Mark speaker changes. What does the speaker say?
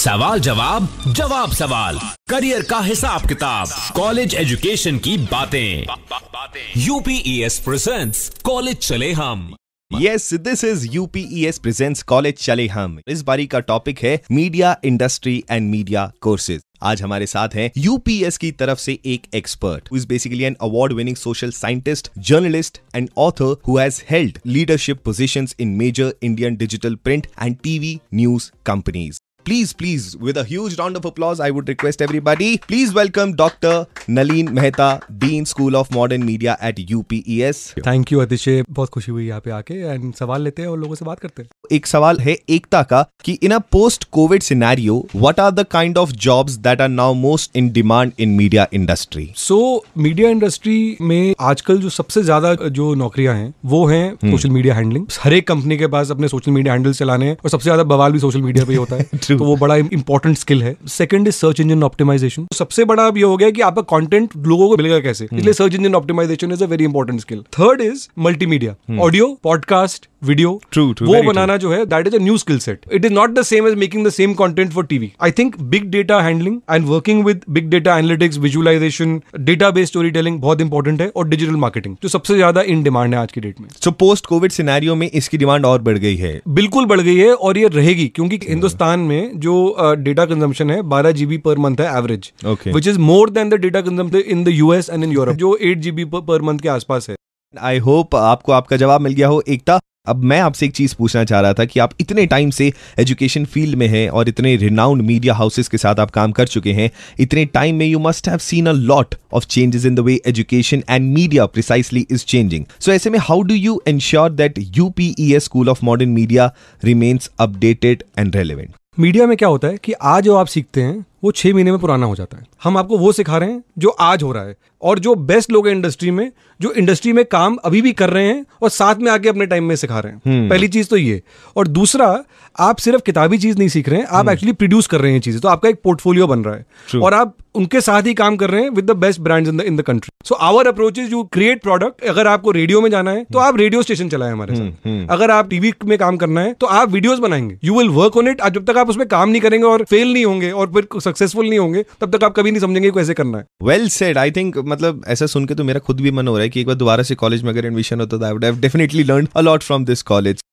Speaker 1: सवाल जवाब जवाब सवाल करियर का हिसाब किताब कॉलेज एजुकेशन की बातें यूपीएस प्रेजेंट्स e कॉलेज चले हम yes this is UPES presents college चले हम इस बारी का टॉपिक है media industry and media courses आज हमारे साथ हैं यूपीएस e की तरफ से एक expert is basically an award winning social scientist journalist and author who has held leadership positions in major Indian digital print and TV news companies Please, please, with a huge round of applause, I would request everybody, please welcome Dr. Naleen Mehta, Dean School of Modern Media at UPES.
Speaker 2: Thank you अतिशय बहुत खुशी हुई यहाँ पे आके and सवाल लेते हैं और लोगों से बात करते हैं
Speaker 1: एक सवाल है एकता का कि in a post COVID scenario what are the kind of jobs that are now most in demand in media industry
Speaker 2: so media industry में आजकल जो सबसे ज्यादा जो नौकरियां हैं वो हैं सोशल मीडिया हैंडलिंग हर एक कंपनी के पास अपने सोशल मीडिया हैंडल चलाने हैं और सबसे ज्यादा बवाल भी सोशल मीडिया पे ही होता है तो वो बड़ा इंपॉर्टेंट स्किल है second is search engine optimisation सबसे बड़ा अब ये हो गया कि आपका कंटेंट लोगों को मिलेगा कैसे हम्म। इसलिए search engine optimisation is a very important skill third is multimedia audio podcast video true true वो बनाना जो है that is a new skill set it is not the same as making the same content for TV I think big data handling and working with big data analytics visualisation data based story telling बहुत important है और digital marketing जो सबसे ज्यादा in demand है आज की date में सो पोस्ट कोविड
Speaker 1: सिनेरियो में इसकी डिमांड और बढ़ गई है
Speaker 2: बिल्कुल बढ़ गई है और ये रहेगी क्योंकि हिंदुस्तान में जो डेटा कंजम्पशन है बारह जीबी पर मंथ है average which is more than the data consumption
Speaker 1: in the US and in Europe जो एट जीबी पर मंथ के आसपास है आई होप आपको आपका जवाब मिल गया हो एकता अब मैं आपसे एक चीज़ पूछना चाह रहा था कि आप इतने टाइम से एजुकेशन फील्ड में हैं और इतने रिनाउंड मीडिया हाउसेस के साथ आप काम कर चुके हैं इतने टाइम में you must have seen a lot of changes in the way education and media precisely is changing so ऐसे में how do you ensure that you P S school of modern media remains updated and relevant media
Speaker 2: में क्या होता है कि आज जो आप सीखते हैं वो छह महीने में पुराना हो जाता है हम आपको वो सिखा रहे हैं जो आज हो रहा है और जो बेस्ट लोग हैं इंडस्ट्री में जो इंडस्ट्री में काम अभी भी कर रहे हैं और साथ में आके अपने टाइम में सिखा रहे हैं हम्म। पहली चीज तो ये और दूसरा आप सिर्फ किताबी चीज नहीं सीख रहे हैं आप एक्चुअली हम्म। प्रोड्यूस कर रहे हैं चीजें तो आपका एक पोर्टफोलियो बन रहा है True. और आप उनके साथ ही काम कर रहे हैं with the best brands in the in the country so our approach is you create product अगर आपको रेडियो में जाना है तो हम्म। आप रेडियो स्टेशन चलाए हमारे साथ अगर आप टीवी में काम करना है तो आप वीडियोज बनाएंगे you will work on it जब तक आप उसमें काम नहीं करेंगे और फेल नहीं होंगे और फिर सक्सेसफुल नहीं होंगे तब तक आप कभी नहीं समझेंगे कैसे करना है
Speaker 1: वेल सेड आई थिंक मतलब ऐसा सुन के तो मेरा खुद भी मन हो रहा है कि एक बार दोबारा से कॉलेज में अगर एडमिशन होता तो I would have definitely learn a lot from this college